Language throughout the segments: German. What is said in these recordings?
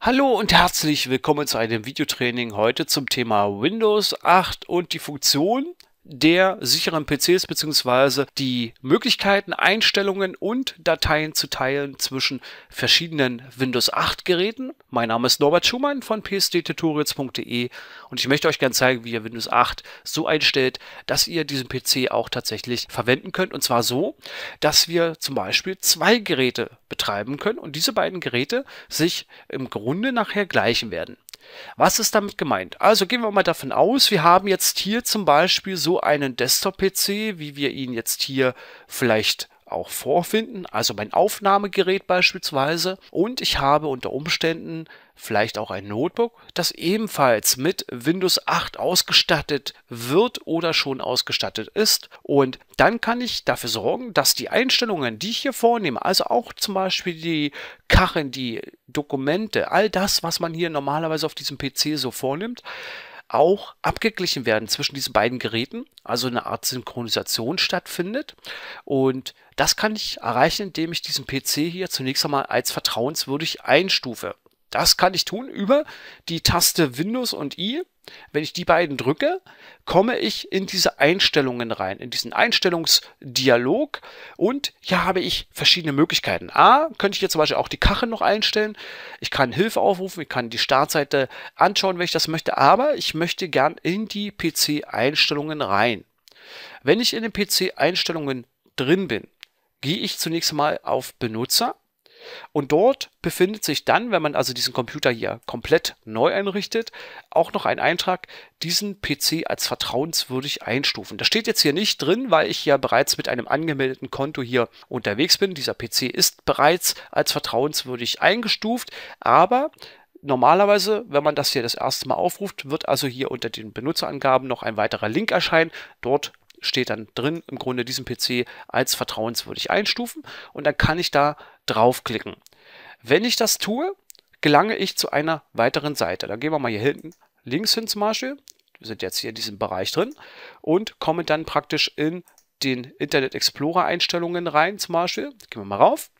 Hallo und herzlich willkommen zu einem Videotraining heute zum Thema Windows 8 und die Funktion der sicheren PCs beziehungsweise die Möglichkeiten, Einstellungen und Dateien zu teilen zwischen verschiedenen Windows 8 Geräten. Mein Name ist Norbert Schumann von psdtutorials.de und ich möchte euch gerne zeigen, wie ihr Windows 8 so einstellt, dass ihr diesen PC auch tatsächlich verwenden könnt. Und zwar so, dass wir zum Beispiel zwei Geräte betreiben können und diese beiden Geräte sich im Grunde nachher gleichen werden. Was ist damit gemeint? Also gehen wir mal davon aus, wir haben jetzt hier zum Beispiel so einen Desktop-PC, wie wir ihn jetzt hier vielleicht auch vorfinden, also mein Aufnahmegerät beispielsweise. Und ich habe unter Umständen vielleicht auch ein Notebook, das ebenfalls mit Windows 8 ausgestattet wird oder schon ausgestattet ist. Und dann kann ich dafür sorgen, dass die Einstellungen, die ich hier vornehme, also auch zum Beispiel die Kacheln, die Dokumente, all das, was man hier normalerweise auf diesem PC so vornimmt, auch abgeglichen werden zwischen diesen beiden Geräten, also eine Art Synchronisation stattfindet. Und das kann ich erreichen, indem ich diesen PC hier zunächst einmal als vertrauenswürdig einstufe. Das kann ich tun über die Taste Windows und I. Wenn ich die beiden drücke, komme ich in diese Einstellungen rein, in diesen Einstellungsdialog. Und hier habe ich verschiedene Möglichkeiten. A, könnte ich jetzt zum Beispiel auch die Kachel noch einstellen. Ich kann Hilfe aufrufen, ich kann die Startseite anschauen, wenn ich das möchte. Aber ich möchte gern in die PC-Einstellungen rein. Wenn ich in den PC-Einstellungen drin bin, gehe ich zunächst mal auf Benutzer und dort befindet sich dann, wenn man also diesen Computer hier komplett neu einrichtet, auch noch ein Eintrag, diesen PC als vertrauenswürdig einstufen. Das steht jetzt hier nicht drin, weil ich ja bereits mit einem angemeldeten Konto hier unterwegs bin. Dieser PC ist bereits als vertrauenswürdig eingestuft, aber normalerweise, wenn man das hier das erste Mal aufruft, wird also hier unter den Benutzerangaben noch ein weiterer Link erscheinen. Dort steht dann drin, im Grunde diesen PC als vertrauenswürdig einstufen und dann kann ich da draufklicken. Wenn ich das tue, gelange ich zu einer weiteren Seite. Dann gehen wir mal hier hinten links hin zum Beispiel. Wir sind jetzt hier in diesem Bereich drin und kommen dann praktisch in den Internet Explorer Einstellungen rein zum Beispiel. Gehen wir mal rauf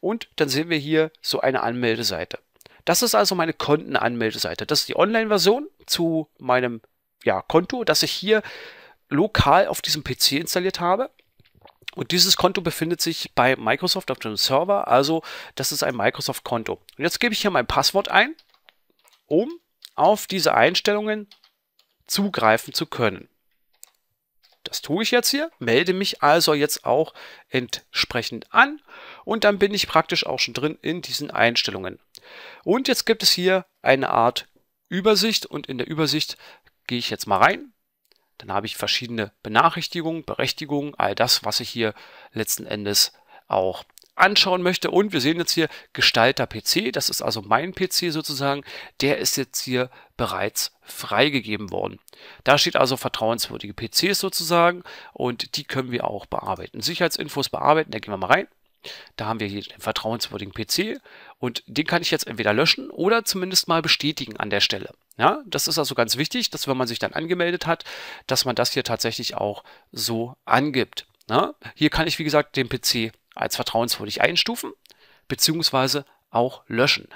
und dann sehen wir hier so eine Anmeldeseite. Das ist also meine Kontenanmeldeseite. Das ist die Online-Version zu meinem ja, Konto, das ich hier lokal auf diesem PC installiert habe. Und dieses Konto befindet sich bei Microsoft auf dem Server, also das ist ein Microsoft-Konto. Und jetzt gebe ich hier mein Passwort ein, um auf diese Einstellungen zugreifen zu können. Das tue ich jetzt hier, melde mich also jetzt auch entsprechend an und dann bin ich praktisch auch schon drin in diesen Einstellungen. Und jetzt gibt es hier eine Art Übersicht und in der Übersicht gehe ich jetzt mal rein. Dann habe ich verschiedene Benachrichtigungen, Berechtigungen, all das, was ich hier letzten Endes auch anschauen möchte. Und wir sehen jetzt hier Gestalter PC. Das ist also mein PC sozusagen. Der ist jetzt hier bereits freigegeben worden. Da steht also vertrauenswürdige PCs sozusagen und die können wir auch bearbeiten. Sicherheitsinfos bearbeiten, da gehen wir mal rein. Da haben wir hier den vertrauenswürdigen PC und den kann ich jetzt entweder löschen oder zumindest mal bestätigen an der Stelle. Ja, das ist also ganz wichtig, dass wenn man sich dann angemeldet hat, dass man das hier tatsächlich auch so angibt. Ja, hier kann ich, wie gesagt, den PC als vertrauenswürdig einstufen bzw. auch löschen.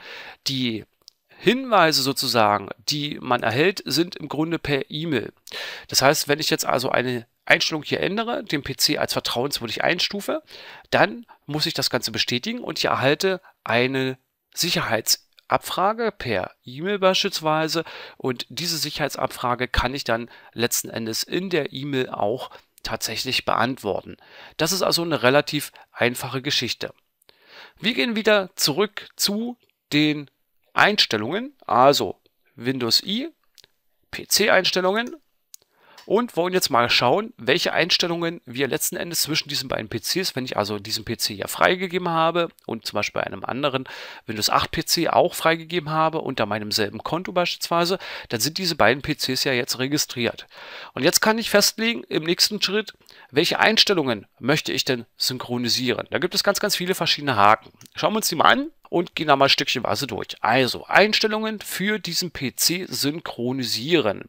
Die Hinweise sozusagen, die man erhält, sind im Grunde per E-Mail. Das heißt, wenn ich jetzt also eine Einstellung hier ändere, den PC als vertrauenswürdig einstufe, dann muss ich das Ganze bestätigen und ich erhalte eine Sicherheitsabfrage per E-Mail beispielsweise und diese Sicherheitsabfrage kann ich dann letzten Endes in der E-Mail auch tatsächlich beantworten. Das ist also eine relativ einfache Geschichte. Wir gehen wieder zurück zu den Einstellungen, also Windows i, PC-Einstellungen und wollen jetzt mal schauen, welche Einstellungen wir letzten Endes zwischen diesen beiden PCs, wenn ich also diesen PC ja freigegeben habe und zum Beispiel einem anderen Windows 8 PC auch freigegeben habe unter meinem selben Konto beispielsweise, dann sind diese beiden PCs ja jetzt registriert. Und jetzt kann ich festlegen im nächsten Schritt, welche Einstellungen möchte ich denn synchronisieren. Da gibt es ganz, ganz viele verschiedene Haken. Schauen wir uns die mal an und gehen da mal ein Stückchen Stückchenweise durch. Also Einstellungen für diesen PC synchronisieren.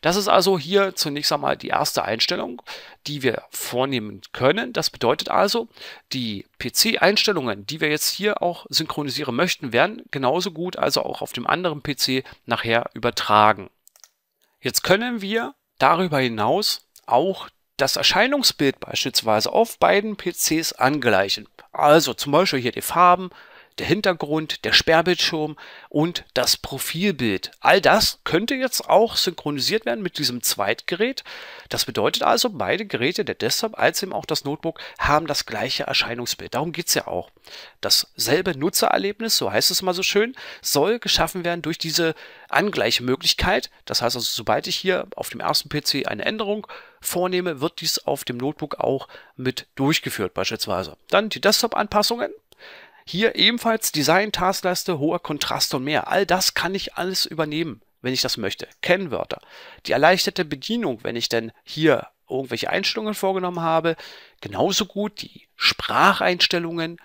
Das ist also hier zunächst einmal die erste Einstellung, die wir vornehmen können. Das bedeutet also, die PC-Einstellungen, die wir jetzt hier auch synchronisieren möchten, werden genauso gut also auch auf dem anderen PC nachher übertragen. Jetzt können wir darüber hinaus auch das Erscheinungsbild beispielsweise auf beiden PCs angleichen. Also zum Beispiel hier die Farben, der Hintergrund, der Sperrbildschirm und das Profilbild. All das könnte jetzt auch synchronisiert werden mit diesem Zweitgerät. Das bedeutet also, beide Geräte, der Desktop als eben auch das Notebook, haben das gleiche Erscheinungsbild. Darum geht es ja auch. Dasselbe Nutzererlebnis, so heißt es mal so schön, soll geschaffen werden durch diese Angleichmöglichkeit. Das heißt also, sobald ich hier auf dem ersten PC eine Änderung vornehme, wird dies auf dem Notebook auch mit durchgeführt beispielsweise. Dann die Desktop-Anpassungen. Hier ebenfalls Design, Taskleiste, hoher Kontrast und mehr. All das kann ich alles übernehmen, wenn ich das möchte. Kennwörter. Die erleichterte Bedienung, wenn ich denn hier irgendwelche Einstellungen vorgenommen habe. Genauso gut die Spracheinstellungen,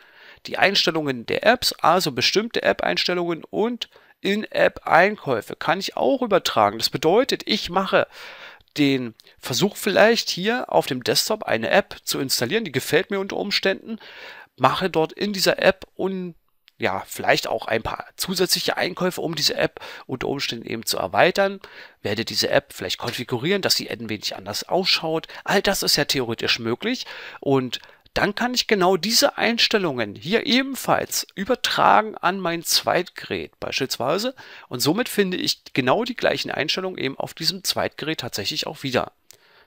die Einstellungen der Apps, also bestimmte App-Einstellungen und in-App-Einkäufe kann ich auch übertragen. Das bedeutet, ich mache den Versuch vielleicht hier auf dem Desktop eine App zu installieren, die gefällt mir unter Umständen, mache dort in dieser App und ja, vielleicht auch ein paar zusätzliche Einkäufe, um diese App unter Umständen eben zu erweitern. Werde diese App vielleicht konfigurieren, dass sie ein wenig anders ausschaut. All das ist ja theoretisch möglich und dann kann ich genau diese Einstellungen hier ebenfalls übertragen an mein Zweitgerät beispielsweise und somit finde ich genau die gleichen Einstellungen eben auf diesem Zweitgerät tatsächlich auch wieder.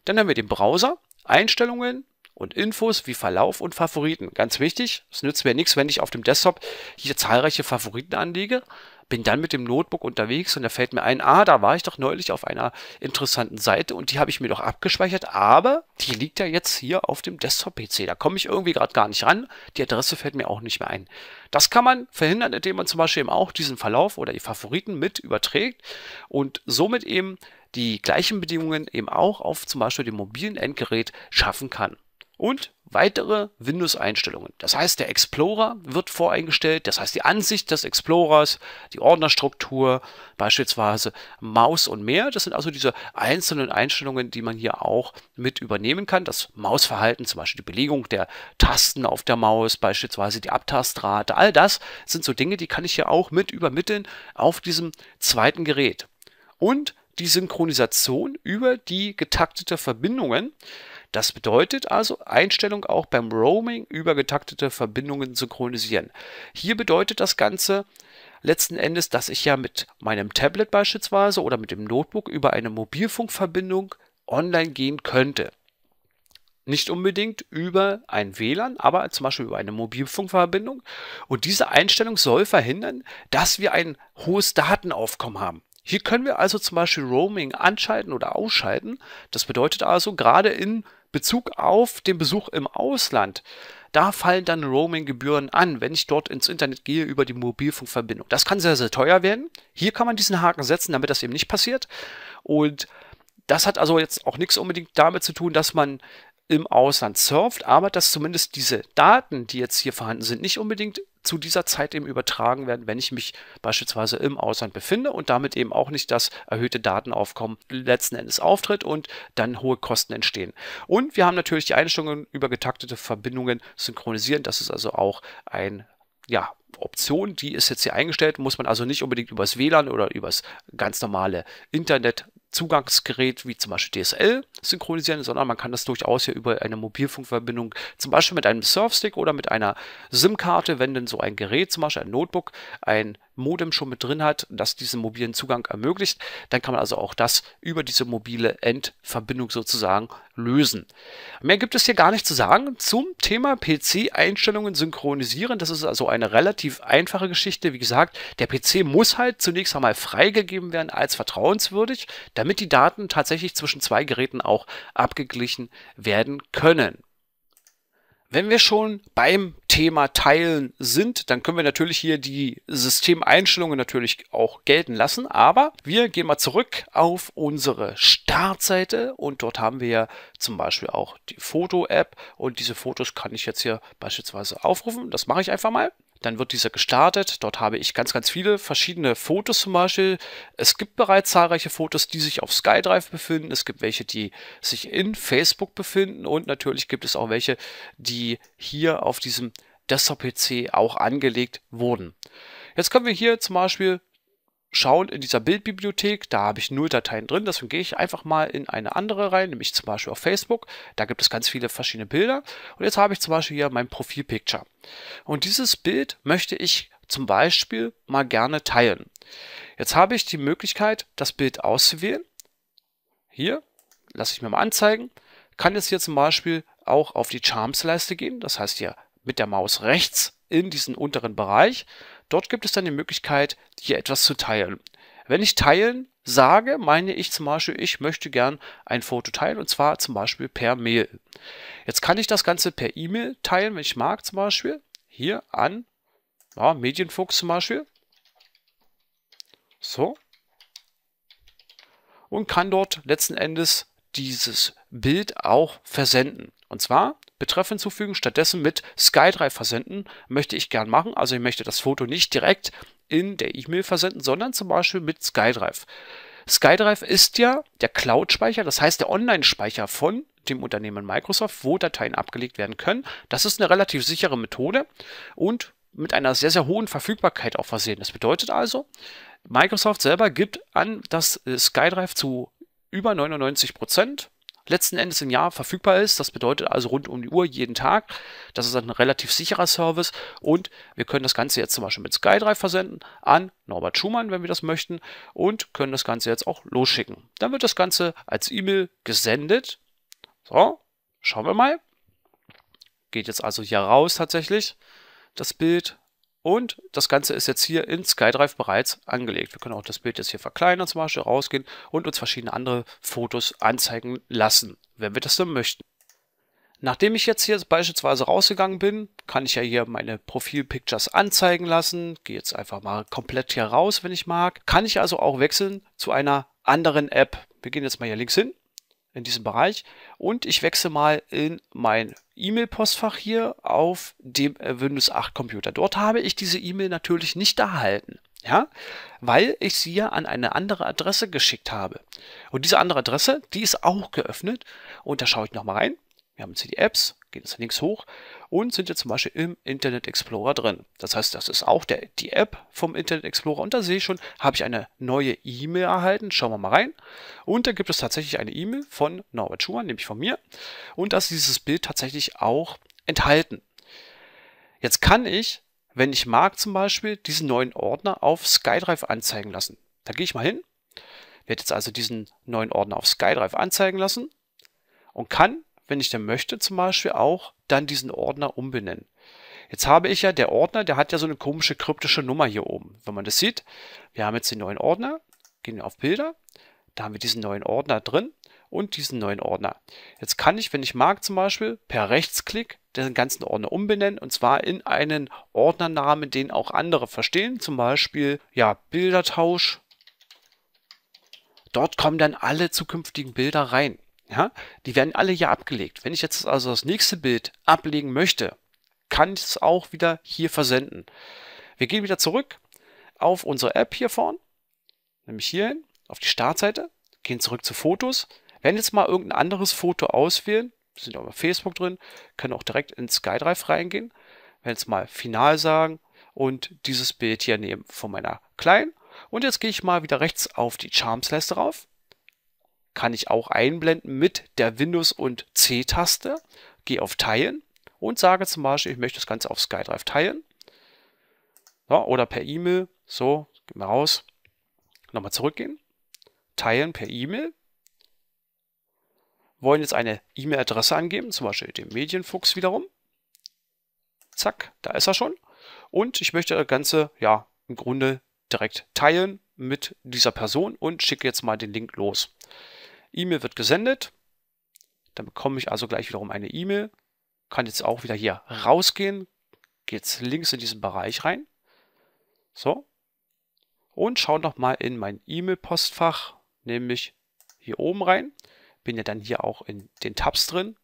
Dann haben wir den Browser, Einstellungen, und Infos wie Verlauf und Favoriten. Ganz wichtig, es nützt mir nichts, wenn ich auf dem Desktop hier zahlreiche Favoriten anlege, bin dann mit dem Notebook unterwegs und da fällt mir ein, ah, da war ich doch neulich auf einer interessanten Seite und die habe ich mir doch abgespeichert, aber die liegt ja jetzt hier auf dem Desktop-PC. Da komme ich irgendwie gerade gar nicht ran. Die Adresse fällt mir auch nicht mehr ein. Das kann man verhindern, indem man zum Beispiel eben auch diesen Verlauf oder die Favoriten mit überträgt und somit eben die gleichen Bedingungen eben auch auf zum Beispiel dem mobilen Endgerät schaffen kann und weitere Windows-Einstellungen. Das heißt, der Explorer wird voreingestellt, das heißt die Ansicht des Explorers, die Ordnerstruktur, beispielsweise Maus und mehr. Das sind also diese einzelnen Einstellungen, die man hier auch mit übernehmen kann. Das Mausverhalten, zum Beispiel die Belegung der Tasten auf der Maus, beispielsweise die Abtastrate, all das sind so Dinge, die kann ich hier auch mit übermitteln auf diesem zweiten Gerät. Und die Synchronisation über die getaktete Verbindungen das bedeutet also, Einstellung auch beim Roaming über getaktete Verbindungen synchronisieren. Hier bedeutet das Ganze letzten Endes, dass ich ja mit meinem Tablet beispielsweise oder mit dem Notebook über eine Mobilfunkverbindung online gehen könnte. Nicht unbedingt über ein WLAN, aber zum Beispiel über eine Mobilfunkverbindung. Und diese Einstellung soll verhindern, dass wir ein hohes Datenaufkommen haben. Hier können wir also zum Beispiel Roaming anschalten oder ausschalten. Das bedeutet also gerade in Bezug auf den Besuch im Ausland, da fallen dann Roaming-Gebühren an, wenn ich dort ins Internet gehe über die Mobilfunkverbindung. Das kann sehr, sehr teuer werden. Hier kann man diesen Haken setzen, damit das eben nicht passiert. Und das hat also jetzt auch nichts unbedingt damit zu tun, dass man im Ausland surft, aber dass zumindest diese Daten, die jetzt hier vorhanden sind, nicht unbedingt zu dieser Zeit eben übertragen werden, wenn ich mich beispielsweise im Ausland befinde und damit eben auch nicht das erhöhte Datenaufkommen letzten Endes auftritt und dann hohe Kosten entstehen. Und wir haben natürlich die Einstellungen über getaktete Verbindungen synchronisieren. Das ist also auch ein ja, Option, die ist jetzt hier eingestellt, muss man also nicht unbedingt übers WLAN oder übers ganz normale Internet Zugangsgerät wie zum Beispiel DSL synchronisieren, sondern man kann das durchaus ja über eine Mobilfunkverbindung, zum Beispiel mit einem Surfstick oder mit einer SIM-Karte, wenn denn so ein Gerät, zum Beispiel ein Notebook, ein Modem schon mit drin hat, das diesen mobilen Zugang ermöglicht. Dann kann man also auch das über diese mobile Endverbindung sozusagen lösen. Mehr gibt es hier gar nicht zu sagen zum Thema PC-Einstellungen synchronisieren. Das ist also eine relativ einfache Geschichte. Wie gesagt, der PC muss halt zunächst einmal freigegeben werden als vertrauenswürdig, damit die Daten tatsächlich zwischen zwei Geräten auch abgeglichen werden können. Wenn wir schon beim Thema Teilen sind, dann können wir natürlich hier die Systemeinstellungen natürlich auch gelten lassen. Aber wir gehen mal zurück auf unsere Startseite und dort haben wir ja zum Beispiel auch die Foto-App und diese Fotos kann ich jetzt hier beispielsweise aufrufen. Das mache ich einfach mal. Dann wird dieser gestartet. Dort habe ich ganz, ganz viele verschiedene Fotos zum Beispiel. Es gibt bereits zahlreiche Fotos, die sich auf SkyDrive befinden. Es gibt welche, die sich in Facebook befinden. Und natürlich gibt es auch welche, die hier auf diesem Desktop-PC auch angelegt wurden. Jetzt können wir hier zum Beispiel schauen in dieser Bildbibliothek, da habe ich null Dateien drin, deswegen gehe ich einfach mal in eine andere rein, nämlich zum Beispiel auf Facebook. Da gibt es ganz viele verschiedene Bilder. Und jetzt habe ich zum Beispiel hier mein Profilpicture. Und dieses Bild möchte ich zum Beispiel mal gerne teilen. Jetzt habe ich die Möglichkeit, das Bild auszuwählen. Hier lasse ich mir mal anzeigen. Kann jetzt hier zum Beispiel auch auf die Charms-Leiste gehen, das heißt hier mit der Maus rechts in diesen unteren Bereich Dort gibt es dann die Möglichkeit, hier etwas zu teilen. Wenn ich teilen sage, meine ich zum Beispiel, ich möchte gern ein Foto teilen und zwar zum Beispiel per Mail. Jetzt kann ich das Ganze per E-Mail teilen, wenn ich mag, zum Beispiel hier an ja, Medienfuchs zum Beispiel. So. Und kann dort letzten Endes dieses Bild auch versenden. Und zwar Betreff hinzufügen, stattdessen mit SkyDrive versenden, möchte ich gern machen. Also ich möchte das Foto nicht direkt in der E-Mail versenden, sondern zum Beispiel mit SkyDrive. SkyDrive ist ja der Cloud-Speicher, das heißt der Online-Speicher von dem Unternehmen Microsoft, wo Dateien abgelegt werden können. Das ist eine relativ sichere Methode und mit einer sehr, sehr hohen Verfügbarkeit auch versehen. Das bedeutet also, Microsoft selber gibt an, dass äh, SkyDrive zu über 99 Prozent letzten Endes im Jahr verfügbar ist. Das bedeutet also rund um die Uhr, jeden Tag. Das ist ein relativ sicherer Service und wir können das Ganze jetzt zum Beispiel mit SkyDrive versenden an Norbert Schumann, wenn wir das möchten, und können das Ganze jetzt auch losschicken. Dann wird das Ganze als E-Mail gesendet. So, schauen wir mal. Geht jetzt also hier raus tatsächlich, das Bild. Und das Ganze ist jetzt hier in SkyDrive bereits angelegt. Wir können auch das Bild jetzt hier verkleinern, zum Beispiel rausgehen und uns verschiedene andere Fotos anzeigen lassen, wenn wir das dann möchten. Nachdem ich jetzt hier beispielsweise rausgegangen bin, kann ich ja hier meine Profilpictures anzeigen lassen. Gehe jetzt einfach mal komplett hier raus, wenn ich mag. Kann ich also auch wechseln zu einer anderen App. Wir gehen jetzt mal hier links hin in diesem Bereich. Und ich wechsle mal in mein E-Mail-Postfach hier auf dem äh, Windows 8 Computer. Dort habe ich diese E-Mail natürlich nicht erhalten. Ja, weil ich sie ja an eine andere Adresse geschickt habe. Und diese andere Adresse, die ist auch geöffnet. Und da schaue ich nochmal rein. Wir haben jetzt hier die Apps, gehen jetzt links hoch und sind jetzt zum Beispiel im Internet Explorer drin. Das heißt, das ist auch der, die App vom Internet Explorer und da sehe ich schon, habe ich eine neue E-Mail erhalten. Schauen wir mal rein. Und da gibt es tatsächlich eine E-Mail von Norbert Schumann, nämlich von mir. Und da ist dieses Bild tatsächlich auch enthalten. Jetzt kann ich, wenn ich mag zum Beispiel, diesen neuen Ordner auf SkyDrive anzeigen lassen. Da gehe ich mal hin, werde jetzt also diesen neuen Ordner auf SkyDrive anzeigen lassen und kann wenn ich denn möchte, zum Beispiel auch dann diesen Ordner umbenennen. Jetzt habe ich ja, der Ordner, der hat ja so eine komische kryptische Nummer hier oben. Wenn man das sieht, wir haben jetzt den neuen Ordner, gehen auf Bilder, da haben wir diesen neuen Ordner drin und diesen neuen Ordner. Jetzt kann ich, wenn ich mag zum Beispiel, per Rechtsklick den ganzen Ordner umbenennen und zwar in einen Ordnernamen, den auch andere verstehen, zum Beispiel ja, Bildertausch. Dort kommen dann alle zukünftigen Bilder rein. Ja, die werden alle hier abgelegt. Wenn ich jetzt also das nächste Bild ablegen möchte, kann ich es auch wieder hier versenden. Wir gehen wieder zurück auf unsere App hier vorne, nämlich hier auf die Startseite, gehen zurück zu Fotos, werden jetzt mal irgendein anderes Foto auswählen, sind auch bei Facebook drin, können auch direkt in SkyDrive reingehen, werden jetzt mal final sagen und dieses Bild hier nehmen von meiner Kleinen. Und jetzt gehe ich mal wieder rechts auf die Charms-Leiste rauf, kann ich auch einblenden mit der Windows- und C-Taste. Gehe auf Teilen und sage zum Beispiel, ich möchte das Ganze auf SkyDrive teilen. Ja, oder per E-Mail. So, gehen wir raus. Nochmal zurückgehen. Teilen per E-Mail. Wollen jetzt eine E-Mail-Adresse angeben, zum Beispiel dem Medienfuchs wiederum. Zack, da ist er schon. Und ich möchte das Ganze, ja, im Grunde direkt teilen mit dieser Person und schicke jetzt mal den Link los. E-Mail wird gesendet. Dann bekomme ich also gleich wiederum eine E-Mail. Kann jetzt auch wieder hier rausgehen. Geht jetzt links in diesen Bereich rein. So. Und schaue nochmal in mein E-Mail-Postfach, nämlich hier oben rein. Bin ja dann hier auch in den Tabs drin.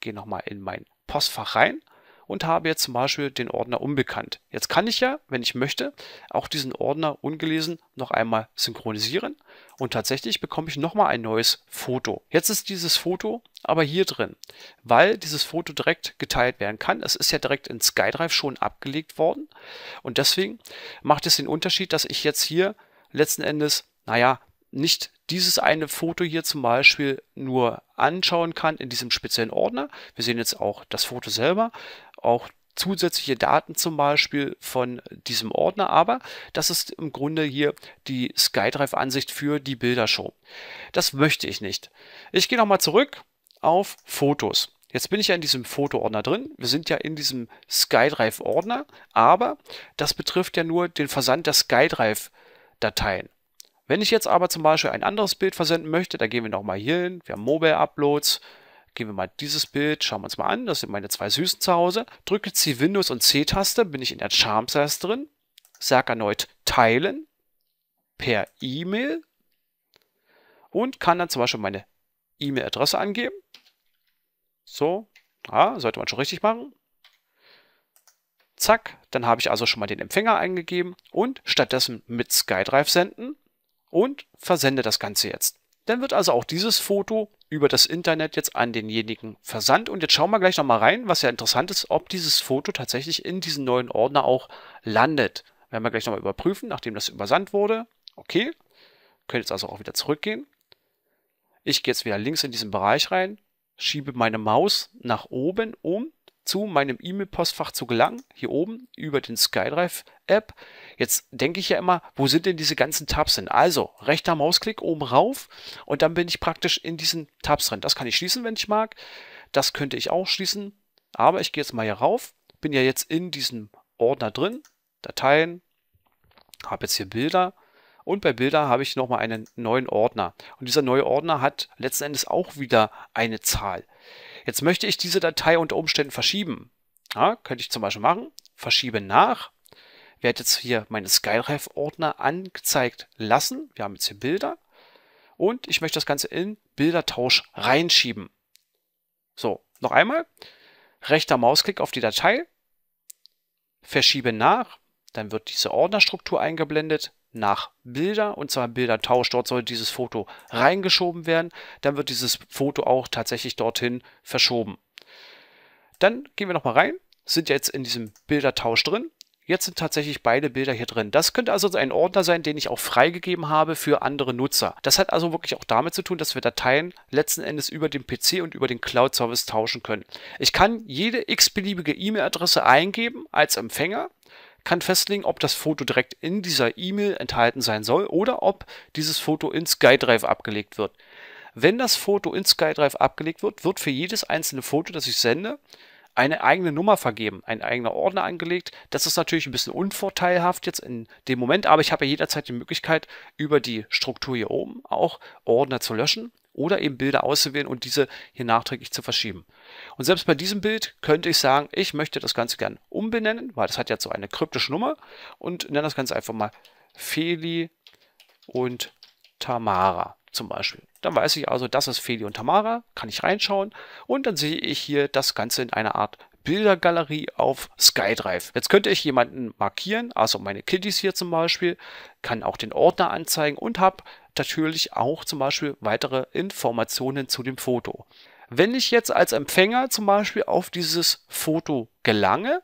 Gehe nochmal in mein Postfach rein und habe jetzt zum Beispiel den Ordner unbekannt. Jetzt kann ich ja, wenn ich möchte, auch diesen Ordner ungelesen noch einmal synchronisieren und tatsächlich bekomme ich nochmal ein neues Foto. Jetzt ist dieses Foto aber hier drin, weil dieses Foto direkt geteilt werden kann. Es ist ja direkt in SkyDrive schon abgelegt worden und deswegen macht es den Unterschied, dass ich jetzt hier letzten Endes, naja, nicht dieses eine Foto hier zum Beispiel nur anschauen kann in diesem speziellen Ordner. Wir sehen jetzt auch das Foto selber, auch zusätzliche Daten zum Beispiel von diesem Ordner, aber das ist im Grunde hier die SkyDrive-Ansicht für die Bildershow. Das möchte ich nicht. Ich gehe nochmal zurück auf Fotos. Jetzt bin ich ja in diesem Fotoordner drin. Wir sind ja in diesem SkyDrive-Ordner, aber das betrifft ja nur den Versand der SkyDrive-Dateien. Wenn ich jetzt aber zum Beispiel ein anderes Bild versenden möchte, da gehen wir nochmal hier hin, wir haben Mobile Uploads, Gehen wir mal dieses Bild, schauen wir uns mal an. Das sind meine zwei Süßen zu Hause. Drücke C, Windows- und C-Taste, bin ich in der Charm Size drin. Sag erneut Teilen per E-Mail und kann dann zum Beispiel meine E-Mail-Adresse angeben. So, ja, ah, sollte man schon richtig machen. Zack, dann habe ich also schon mal den Empfänger eingegeben und stattdessen mit SkyDrive senden und versende das Ganze jetzt. Dann wird also auch dieses Foto über das Internet jetzt an denjenigen versandt. Und jetzt schauen wir gleich nochmal rein, was ja interessant ist, ob dieses Foto tatsächlich in diesen neuen Ordner auch landet. Werden wir gleich nochmal überprüfen, nachdem das übersandt wurde. Okay, könnt jetzt also auch wieder zurückgehen. Ich gehe jetzt wieder links in diesen Bereich rein, schiebe meine Maus nach oben um zu meinem E-Mail-Postfach zu gelangen, hier oben über den SkyDrive-App. Jetzt denke ich ja immer, wo sind denn diese ganzen Tabs hin? Also rechter Mausklick oben rauf und dann bin ich praktisch in diesen Tabs drin. Das kann ich schließen, wenn ich mag. Das könnte ich auch schließen, aber ich gehe jetzt mal hier rauf, bin ja jetzt in diesem Ordner drin, Dateien, habe jetzt hier Bilder und bei Bilder habe ich nochmal einen neuen Ordner. Und dieser neue Ordner hat letzten Endes auch wieder eine Zahl. Jetzt möchte ich diese Datei unter Umständen verschieben. Ja, könnte ich zum Beispiel machen. Verschiebe nach. Werde jetzt hier meine SkyDrive-Ordner angezeigt lassen. Wir haben jetzt hier Bilder. Und ich möchte das Ganze in Bildertausch reinschieben. So, noch einmal. Rechter Mausklick auf die Datei. Verschiebe nach. Dann wird diese Ordnerstruktur eingeblendet nach Bilder und zwar Bildertausch. Dort soll dieses Foto reingeschoben werden. Dann wird dieses Foto auch tatsächlich dorthin verschoben. Dann gehen wir nochmal rein, sind jetzt in diesem Bildertausch drin. Jetzt sind tatsächlich beide Bilder hier drin. Das könnte also ein Ordner sein, den ich auch freigegeben habe für andere Nutzer. Das hat also wirklich auch damit zu tun, dass wir Dateien letzten Endes über den PC und über den Cloud-Service tauschen können. Ich kann jede x-beliebige E-Mail-Adresse eingeben als Empfänger kann festlegen, ob das Foto direkt in dieser E-Mail enthalten sein soll oder ob dieses Foto in SkyDrive abgelegt wird. Wenn das Foto in SkyDrive abgelegt wird, wird für jedes einzelne Foto, das ich sende, eine eigene Nummer vergeben, ein eigener Ordner angelegt. Das ist natürlich ein bisschen unvorteilhaft jetzt in dem Moment, aber ich habe ja jederzeit die Möglichkeit, über die Struktur hier oben auch Ordner zu löschen oder eben Bilder auszuwählen und diese hier nachträglich zu verschieben. Und selbst bei diesem Bild könnte ich sagen, ich möchte das Ganze gern umbenennen, weil das hat ja so eine kryptische Nummer und nenne das Ganze einfach mal Feli und Tamara zum Beispiel. Dann weiß ich also, das ist Feli und Tamara, kann ich reinschauen und dann sehe ich hier das Ganze in einer Art Bildergalerie auf SkyDrive. Jetzt könnte ich jemanden markieren, also meine Kiddies hier zum Beispiel, kann auch den Ordner anzeigen und habe natürlich auch zum Beispiel weitere Informationen zu dem Foto. Wenn ich jetzt als Empfänger zum Beispiel auf dieses Foto gelange,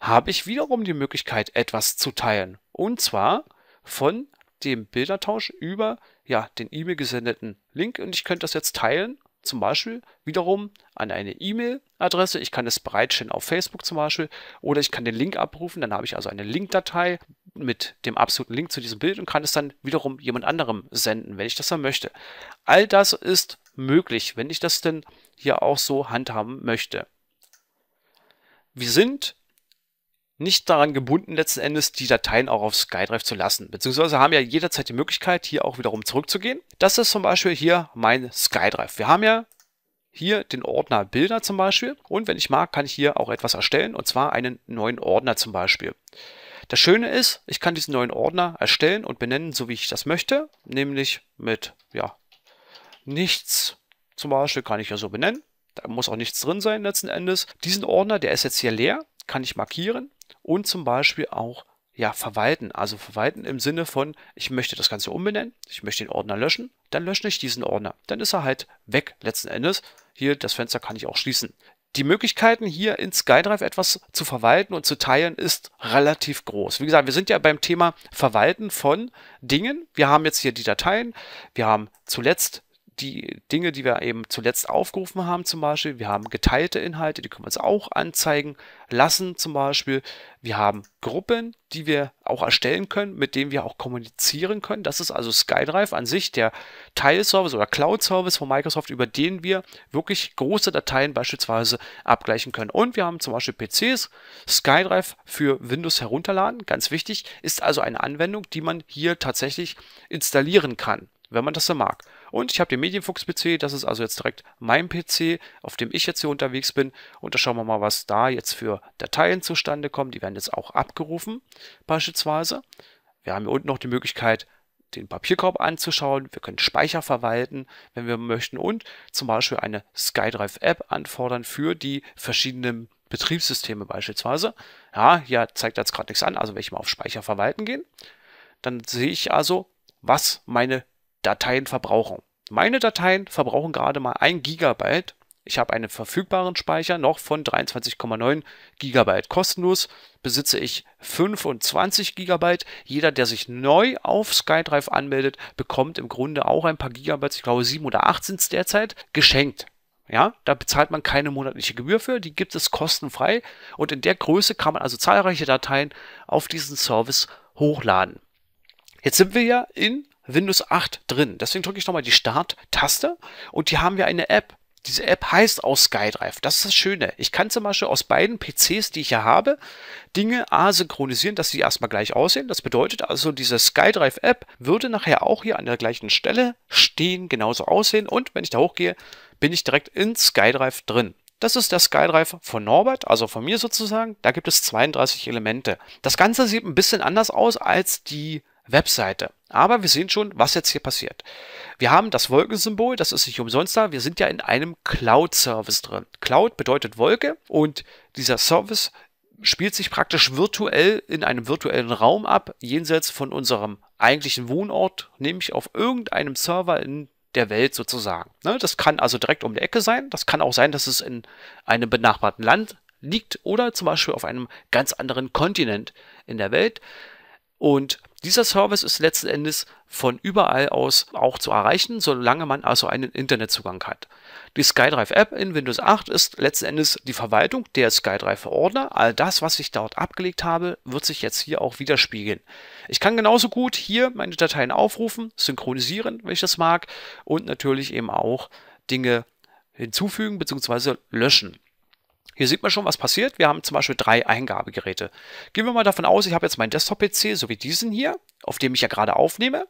habe ich wiederum die Möglichkeit, etwas zu teilen. Und zwar von dem Bildertausch über ja, den E-Mail gesendeten Link. Und ich könnte das jetzt teilen zum Beispiel wiederum an eine E-Mail-Adresse. Ich kann es bereitstellen auf Facebook zum Beispiel oder ich kann den Link abrufen. Dann habe ich also eine Linkdatei mit dem absoluten Link zu diesem Bild und kann es dann wiederum jemand anderem senden, wenn ich das dann möchte. All das ist möglich, wenn ich das denn hier auch so handhaben möchte. Wir sind nicht daran gebunden, letzten Endes die Dateien auch auf SkyDrive zu lassen. Beziehungsweise haben ja jederzeit die Möglichkeit, hier auch wiederum zurückzugehen. Das ist zum Beispiel hier mein SkyDrive. Wir haben ja hier den Ordner Bilder zum Beispiel. Und wenn ich mag, kann ich hier auch etwas erstellen, und zwar einen neuen Ordner zum Beispiel. Das Schöne ist, ich kann diesen neuen Ordner erstellen und benennen, so wie ich das möchte, nämlich mit, ja, nichts zum Beispiel kann ich ja so benennen. Da muss auch nichts drin sein letzten Endes. Diesen Ordner, der ist jetzt hier leer, kann ich markieren und zum Beispiel auch ja, verwalten. Also verwalten im Sinne von, ich möchte das Ganze umbenennen, ich möchte den Ordner löschen, dann lösche ich diesen Ordner. Dann ist er halt weg letzten Endes. Hier, das Fenster kann ich auch schließen. Die Möglichkeiten hier in SkyDrive etwas zu verwalten und zu teilen ist relativ groß. Wie gesagt, wir sind ja beim Thema Verwalten von Dingen. Wir haben jetzt hier die Dateien, wir haben zuletzt die Dinge, die wir eben zuletzt aufgerufen haben, zum Beispiel, wir haben geteilte Inhalte, die können wir uns auch anzeigen lassen, zum Beispiel. Wir haben Gruppen, die wir auch erstellen können, mit denen wir auch kommunizieren können. Das ist also SkyDrive an sich, der Teilservice oder Cloud-Service von Microsoft, über den wir wirklich große Dateien beispielsweise abgleichen können. Und wir haben zum Beispiel PCs, SkyDrive für Windows herunterladen, ganz wichtig, ist also eine Anwendung, die man hier tatsächlich installieren kann, wenn man das so mag. Und ich habe den Medienfuchs-PC, das ist also jetzt direkt mein PC, auf dem ich jetzt hier unterwegs bin. Und da schauen wir mal, was da jetzt für Dateien zustande kommen. Die werden jetzt auch abgerufen, beispielsweise. Wir haben hier unten noch die Möglichkeit, den Papierkorb anzuschauen. Wir können Speicher verwalten, wenn wir möchten und zum Beispiel eine SkyDrive-App anfordern für die verschiedenen Betriebssysteme beispielsweise. Ja, hier zeigt das gerade nichts an, also wenn ich mal auf Speicher verwalten gehen, dann sehe ich also, was meine Dateien verbrauchen. Meine Dateien verbrauchen gerade mal 1 Gigabyte. Ich habe einen verfügbaren Speicher noch von 23,9 Gigabyte kostenlos. Besitze ich 25 Gigabyte. Jeder, der sich neu auf SkyDrive anmeldet, bekommt im Grunde auch ein paar Gigabyte, ich glaube 7 oder 8 sind es derzeit, geschenkt. Ja, da bezahlt man keine monatliche Gebühr für, die gibt es kostenfrei und in der Größe kann man also zahlreiche Dateien auf diesen Service hochladen. Jetzt sind wir ja in Windows 8 drin. Deswegen drücke ich nochmal die Start-Taste und hier haben wir eine App. Diese App heißt auch SkyDrive. Das ist das Schöne. Ich kann zum Beispiel aus beiden PCs, die ich hier habe, Dinge asynchronisieren, dass sie erstmal gleich aussehen. Das bedeutet also, diese SkyDrive-App würde nachher auch hier an der gleichen Stelle stehen, genauso aussehen. Und wenn ich da hochgehe, bin ich direkt in SkyDrive drin. Das ist der SkyDrive von Norbert, also von mir sozusagen. Da gibt es 32 Elemente. Das Ganze sieht ein bisschen anders aus als die Webseite. Aber wir sehen schon, was jetzt hier passiert. Wir haben das Wolkensymbol, das ist nicht umsonst da. Wir sind ja in einem Cloud-Service drin. Cloud bedeutet Wolke und dieser Service spielt sich praktisch virtuell in einem virtuellen Raum ab, jenseits von unserem eigentlichen Wohnort, nämlich auf irgendeinem Server in der Welt sozusagen. Ne, das kann also direkt um die Ecke sein. Das kann auch sein, dass es in einem benachbarten Land liegt oder zum Beispiel auf einem ganz anderen Kontinent in der Welt. Und dieser Service ist letzten Endes von überall aus auch zu erreichen, solange man also einen Internetzugang hat. Die SkyDrive App in Windows 8 ist letzten Endes die Verwaltung der SkyDrive Ordner. All das, was ich dort abgelegt habe, wird sich jetzt hier auch widerspiegeln. Ich kann genauso gut hier meine Dateien aufrufen, synchronisieren, wenn ich das mag, und natürlich eben auch Dinge hinzufügen bzw. löschen. Hier sieht man schon, was passiert. Wir haben zum Beispiel drei Eingabegeräte. Gehen wir mal davon aus, ich habe jetzt meinen Desktop-PC, so wie diesen hier, auf dem ich ja gerade aufnehme.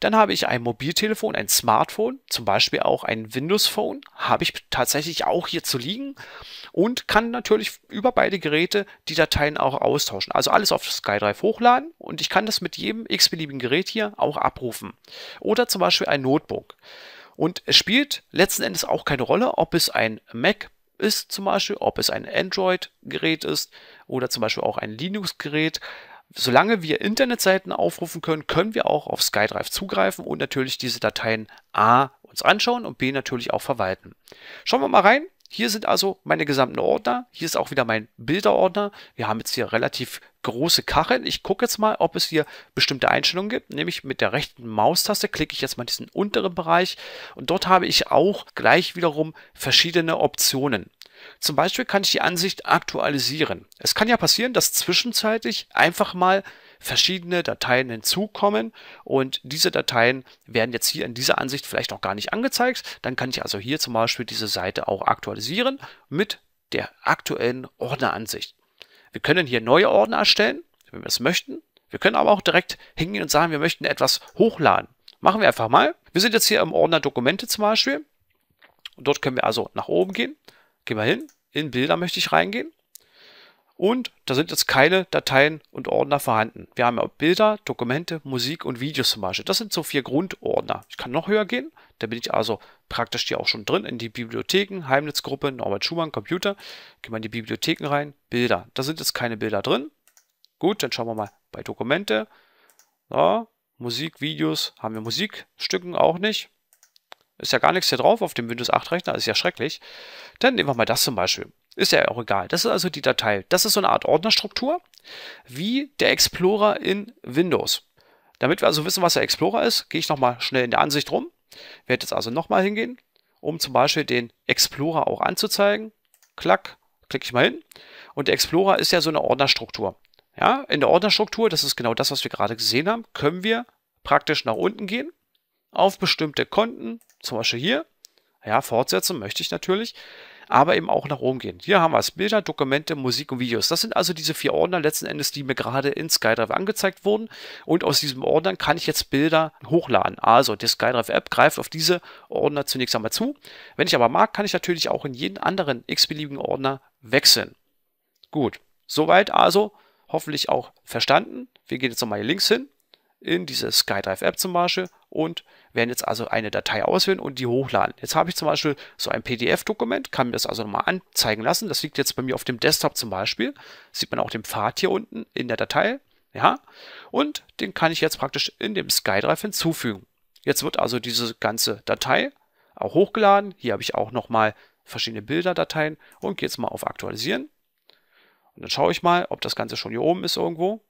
Dann habe ich ein Mobiltelefon, ein Smartphone, zum Beispiel auch ein Windows-Phone, habe ich tatsächlich auch hier zu liegen und kann natürlich über beide Geräte die Dateien auch austauschen. Also alles auf SkyDrive hochladen und ich kann das mit jedem x-beliebigen Gerät hier auch abrufen. Oder zum Beispiel ein Notebook. Und es spielt letzten Endes auch keine Rolle, ob es ein Mac ist zum Beispiel, ob es ein Android-Gerät ist oder zum Beispiel auch ein Linux-Gerät. Solange wir Internetseiten aufrufen können, können wir auch auf SkyDrive zugreifen und natürlich diese Dateien A uns anschauen und B natürlich auch verwalten. Schauen wir mal rein. Hier sind also meine gesamten Ordner. Hier ist auch wieder mein Bilderordner. Wir haben jetzt hier relativ große Kacheln. Ich gucke jetzt mal, ob es hier bestimmte Einstellungen gibt. Nämlich mit der rechten Maustaste klicke ich jetzt mal diesen unteren Bereich und dort habe ich auch gleich wiederum verschiedene Optionen. Zum Beispiel kann ich die Ansicht aktualisieren. Es kann ja passieren, dass zwischenzeitlich einfach mal verschiedene Dateien hinzukommen und diese Dateien werden jetzt hier in dieser Ansicht vielleicht noch gar nicht angezeigt. Dann kann ich also hier zum Beispiel diese Seite auch aktualisieren mit der aktuellen Ordneransicht. Wir können hier neue Ordner erstellen, wenn wir es möchten. Wir können aber auch direkt hingehen und sagen, wir möchten etwas hochladen. Machen wir einfach mal. Wir sind jetzt hier im Ordner Dokumente zum Beispiel. Und dort können wir also nach oben gehen. Gehen wir hin. In Bilder möchte ich reingehen. Und da sind jetzt keine Dateien und Ordner vorhanden. Wir haben ja Bilder, Dokumente, Musik und Videos zum Beispiel. Das sind so vier Grundordner. Ich kann noch höher gehen. Da bin ich also praktisch hier auch schon drin in die Bibliotheken, Heimnetzgruppe, Norbert Schumann, Computer. Gehen wir in die Bibliotheken rein, Bilder. Da sind jetzt keine Bilder drin. Gut, dann schauen wir mal bei Dokumente. So, Musik, Videos, haben wir Musikstücken auch nicht. Ist ja gar nichts hier drauf auf dem Windows 8 Rechner, ist ja schrecklich. Dann nehmen wir mal das zum Beispiel. Ist ja auch egal. Das ist also die Datei. Das ist so eine Art Ordnerstruktur, wie der Explorer in Windows. Damit wir also wissen, was der Explorer ist, gehe ich nochmal schnell in der Ansicht rum werde jetzt also nochmal hingehen, um zum Beispiel den Explorer auch anzuzeigen. Klack, klicke ich mal hin. Und der Explorer ist ja so eine Ordnerstruktur. Ja, in der Ordnerstruktur, das ist genau das, was wir gerade gesehen haben, können wir praktisch nach unten gehen, auf bestimmte Konten, zum Beispiel hier. Ja, fortsetzen möchte ich natürlich aber eben auch nach oben gehen. Hier haben wir es. Bilder, Dokumente, Musik und Videos. Das sind also diese vier Ordner letzten Endes, die mir gerade in SkyDrive angezeigt wurden. Und aus diesem Ordner kann ich jetzt Bilder hochladen. Also die SkyDrive-App greift auf diese Ordner zunächst einmal zu. Wenn ich aber mag, kann ich natürlich auch in jeden anderen x-beliebigen Ordner wechseln. Gut, soweit also hoffentlich auch verstanden. Wir gehen jetzt nochmal hier links hin in diese SkyDrive-App zum Beispiel und werden jetzt also eine Datei auswählen und die hochladen. Jetzt habe ich zum Beispiel so ein PDF-Dokument, kann mir das also nochmal anzeigen lassen. Das liegt jetzt bei mir auf dem Desktop zum Beispiel. Sieht man auch den Pfad hier unten in der Datei. Ja, und den kann ich jetzt praktisch in dem SkyDrive hinzufügen. Jetzt wird also diese ganze Datei auch hochgeladen. Hier habe ich auch nochmal verschiedene Bilderdateien und gehe jetzt mal auf Aktualisieren. Und dann schaue ich mal, ob das Ganze schon hier oben ist irgendwo.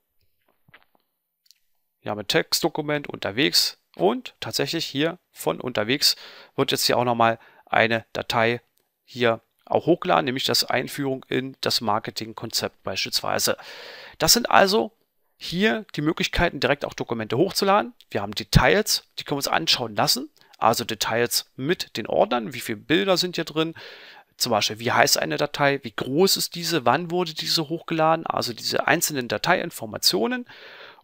Wir haben ein Textdokument unterwegs und tatsächlich hier von unterwegs wird jetzt hier auch nochmal eine Datei hier auch hochgeladen, nämlich das Einführung in das Marketingkonzept beispielsweise. Das sind also hier die Möglichkeiten, direkt auch Dokumente hochzuladen. Wir haben Details, die können wir uns anschauen lassen. Also Details mit den Ordnern, wie viele Bilder sind hier drin, zum Beispiel, wie heißt eine Datei, wie groß ist diese, wann wurde diese hochgeladen, also diese einzelnen Dateiinformationen.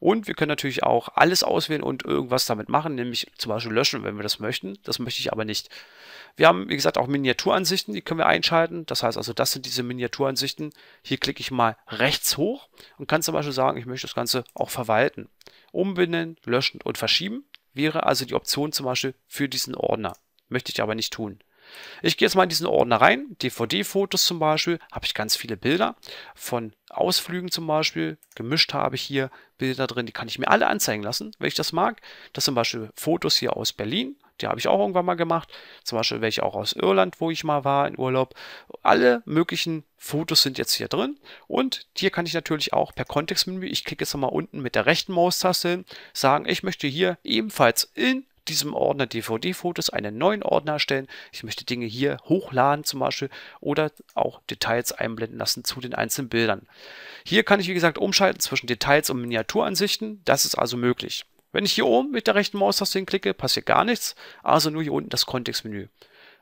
Und wir können natürlich auch alles auswählen und irgendwas damit machen, nämlich zum Beispiel löschen, wenn wir das möchten. Das möchte ich aber nicht. Wir haben, wie gesagt, auch Miniaturansichten, die können wir einschalten. Das heißt also, das sind diese Miniaturansichten. Hier klicke ich mal rechts hoch und kann zum Beispiel sagen, ich möchte das Ganze auch verwalten. Umbinden, löschen und verschieben wäre also die Option zum Beispiel für diesen Ordner. Möchte ich aber nicht tun. Ich gehe jetzt mal in diesen Ordner rein, DVD-Fotos zum Beispiel, habe ich ganz viele Bilder von Ausflügen zum Beispiel. Gemischt habe ich hier Bilder drin, die kann ich mir alle anzeigen lassen, wenn ich das mag. Das sind zum Beispiel Fotos hier aus Berlin, die habe ich auch irgendwann mal gemacht. Zum Beispiel welche auch aus Irland, wo ich mal war in Urlaub. Alle möglichen Fotos sind jetzt hier drin. Und hier kann ich natürlich auch per Kontextmenü, ich klicke jetzt mal unten mit der rechten Maustaste hin, sagen, ich möchte hier ebenfalls in diesem Ordner DVD-Fotos einen neuen Ordner erstellen. Ich möchte Dinge hier hochladen zum Beispiel oder auch Details einblenden lassen zu den einzelnen Bildern. Hier kann ich wie gesagt umschalten zwischen Details und Miniaturansichten. Das ist also möglich. Wenn ich hier oben mit der rechten Maustaste hinklicke, passiert gar nichts, also nur hier unten das Kontextmenü.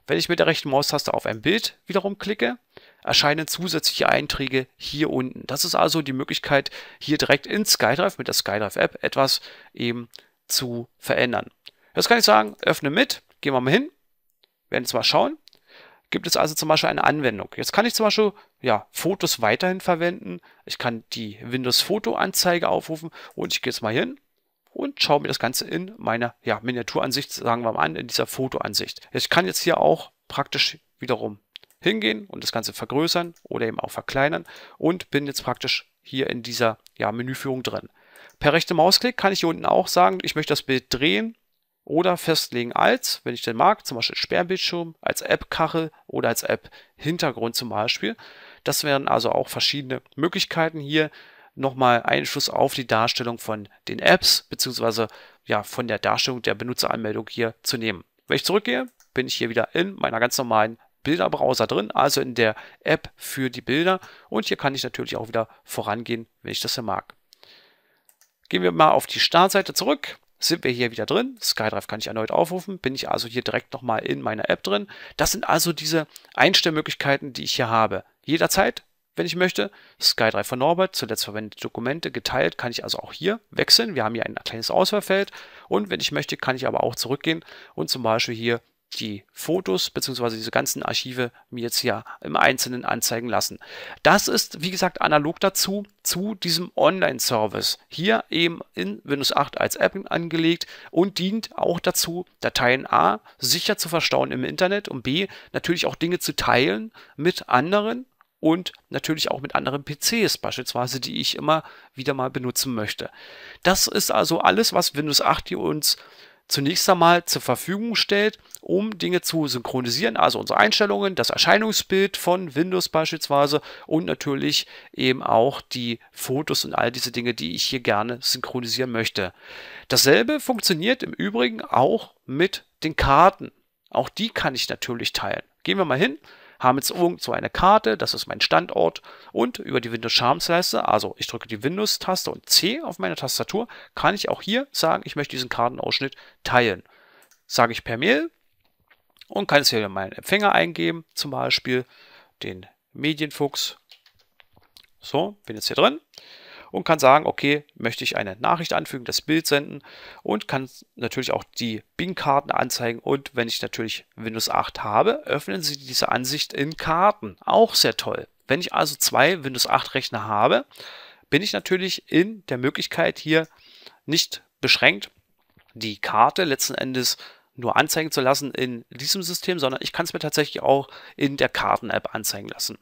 Wenn ich mit der rechten Maustaste auf ein Bild wiederum klicke, erscheinen zusätzliche Einträge hier unten. Das ist also die Möglichkeit, hier direkt in SkyDrive mit der SkyDrive App etwas eben zu verändern. Jetzt kann ich sagen, öffne mit, gehen wir mal hin, werden jetzt mal schauen. Gibt es also zum Beispiel eine Anwendung. Jetzt kann ich zum Beispiel ja, Fotos weiterhin verwenden. Ich kann die Windows-Foto-Anzeige aufrufen und ich gehe jetzt mal hin und schaue mir das Ganze in meiner ja, Miniaturansicht, sagen wir mal an, in dieser Fotoansicht. Ich kann jetzt hier auch praktisch wiederum hingehen und das Ganze vergrößern oder eben auch verkleinern und bin jetzt praktisch hier in dieser ja, Menüführung drin. Per rechte Mausklick kann ich hier unten auch sagen, ich möchte das Bild drehen oder festlegen als, wenn ich denn mag, zum Beispiel Sperrbildschirm, als App-Kachel oder als App-Hintergrund zum Beispiel. Das wären also auch verschiedene Möglichkeiten hier nochmal Einfluss auf die Darstellung von den Apps beziehungsweise ja von der Darstellung der Benutzeranmeldung hier zu nehmen. Wenn ich zurückgehe, bin ich hier wieder in meiner ganz normalen Bilderbrowser drin, also in der App für die Bilder. Und hier kann ich natürlich auch wieder vorangehen, wenn ich das hier mag. Gehen wir mal auf die Startseite zurück sind wir hier wieder drin. SkyDrive kann ich erneut aufrufen. Bin ich also hier direkt nochmal in meiner App drin. Das sind also diese Einstellmöglichkeiten, die ich hier habe. Jederzeit, wenn ich möchte. SkyDrive von Norbert, zuletzt verwendete Dokumente, geteilt, kann ich also auch hier wechseln. Wir haben hier ein kleines Auswahlfeld. Und wenn ich möchte, kann ich aber auch zurückgehen und zum Beispiel hier die Fotos beziehungsweise diese ganzen Archive mir jetzt hier im Einzelnen anzeigen lassen. Das ist, wie gesagt, analog dazu zu diesem Online-Service. Hier eben in Windows 8 als App angelegt und dient auch dazu, Dateien A sicher zu verstauen im Internet und B natürlich auch Dinge zu teilen mit anderen und natürlich auch mit anderen PCs beispielsweise, die ich immer wieder mal benutzen möchte. Das ist also alles, was Windows 8 hier uns zunächst einmal zur Verfügung stellt, um Dinge zu synchronisieren, also unsere Einstellungen, das Erscheinungsbild von Windows beispielsweise und natürlich eben auch die Fotos und all diese Dinge, die ich hier gerne synchronisieren möchte. Dasselbe funktioniert im Übrigen auch mit den Karten. Auch die kann ich natürlich teilen. Gehen wir mal hin haben jetzt irgendwo eine Karte, das ist mein Standort und über die windows Charms Leiste, also ich drücke die Windows-Taste und C auf meiner Tastatur, kann ich auch hier sagen, ich möchte diesen Kartenausschnitt teilen. Sage ich per Mail und kann es hier in meinen Empfänger eingeben, zum Beispiel den Medienfuchs. So, bin jetzt hier drin und kann sagen, okay, möchte ich eine Nachricht anfügen, das Bild senden und kann natürlich auch die Bing-Karten anzeigen. Und wenn ich natürlich Windows 8 habe, öffnen Sie diese Ansicht in Karten. Auch sehr toll. Wenn ich also zwei Windows 8 Rechner habe, bin ich natürlich in der Möglichkeit hier nicht beschränkt, die Karte letzten Endes nur anzeigen zu lassen in diesem System, sondern ich kann es mir tatsächlich auch in der Karten-App anzeigen lassen.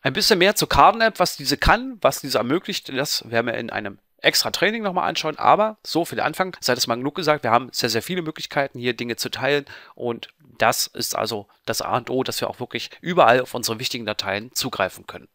Ein bisschen mehr zur Karten-App, was diese kann, was diese ermöglicht, das werden wir in einem extra Training nochmal anschauen. Aber so für den Anfang sei das mal genug gesagt. Wir haben sehr, sehr viele Möglichkeiten, hier Dinge zu teilen. Und das ist also das A und O, dass wir auch wirklich überall auf unsere wichtigen Dateien zugreifen können.